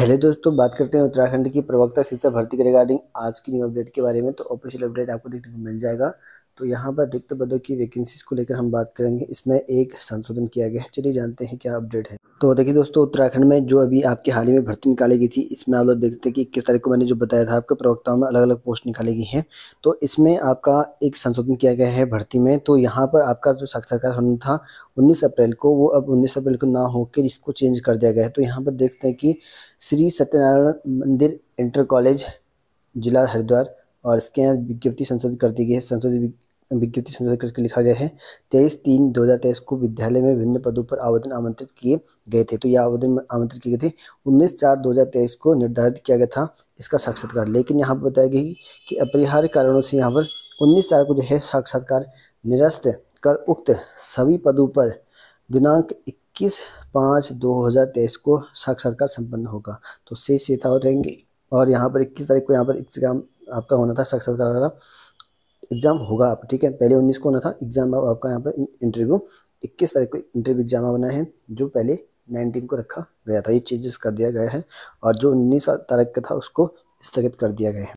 hello दोस्तों बात करते हैं उत्तराखंड की प्रवक्ता शिक्षा भर्ती के रिगार्डिंग आज की न्यू अपडेट के बारे में तो ऑफिशियल अपडेट आपको देखने को मिल जाएगा तो यहाँ पर रिक्त पदों की वैकेंसीज को लेकर हम बात करेंगे इसमें एक संशोधन किया गया है चलिए जानते हैं क्या अपडेट है तो देखिए दोस्तों उत्तराखंड में जो अभी आपके हाल ही में भर्ती निकाली गई थी इसमें आप लोग देखते हैं कि इक्कीस तारीख को मैंने जो बताया था आपके प्रवक्ताओं में अलग अलग पोस्ट निकाली गई हैं तो इसमें आपका एक संशोधन किया गया है भर्ती में तो यहाँ पर आपका जो साक्षात्कार होना था उन्नीस अप्रैल को वो अब उन्नीस अप्रैल को ना होकर इसको चेंज कर दिया गया है तो यहाँ पर देखते हैं कि श्री सत्यनारायण मंदिर इंटर कॉलेज जिला हरिद्वार और इसके यहाँ विज्ञप्ति संशोधित कर दी गई है संशोधित विज्ञप्ति संशोधन करके लिखा गया है तेईस तीन दो हज़ार तेईस को विद्यालय में विभिन्न पदों पर आवेदन आमंत्रित किए गए थे तो यह आवेदन आमंत्रित किए गए थे उन्नीस चार दो हज़ार तेईस को निर्धारित किया गया था इसका साक्षात्कार लेकिन यहाँ पर बताया गया कि अपरिहार्य कारणों से यहाँ पर उन्नीस चार को जो है साक्षात्कार निरस्त कर उक्त सभी पदों पर दिनांक इक्कीस पाँच दो हज़ार तेईस को साक्षात्कार संपन्न होगा तो शेष चेतावत रहेंगे और यहाँ पर इक्कीस तारीख को यहाँ पर एग्जाम आपका होना था साक्षात्कार एग्जाम होगा आप ठीक है पहले उन्नीस को होना था एग्जाम अब आपका यहाँ पर इंटरव्यू इक्कीस तारीख को इंटरव्यू एग्जाम बना है जो पहले नाइनटीन को रखा गया था ये चेंजेस कर दिया गया है और जो उन्नीस तारीख का था उसको स्थगित कर दिया गया है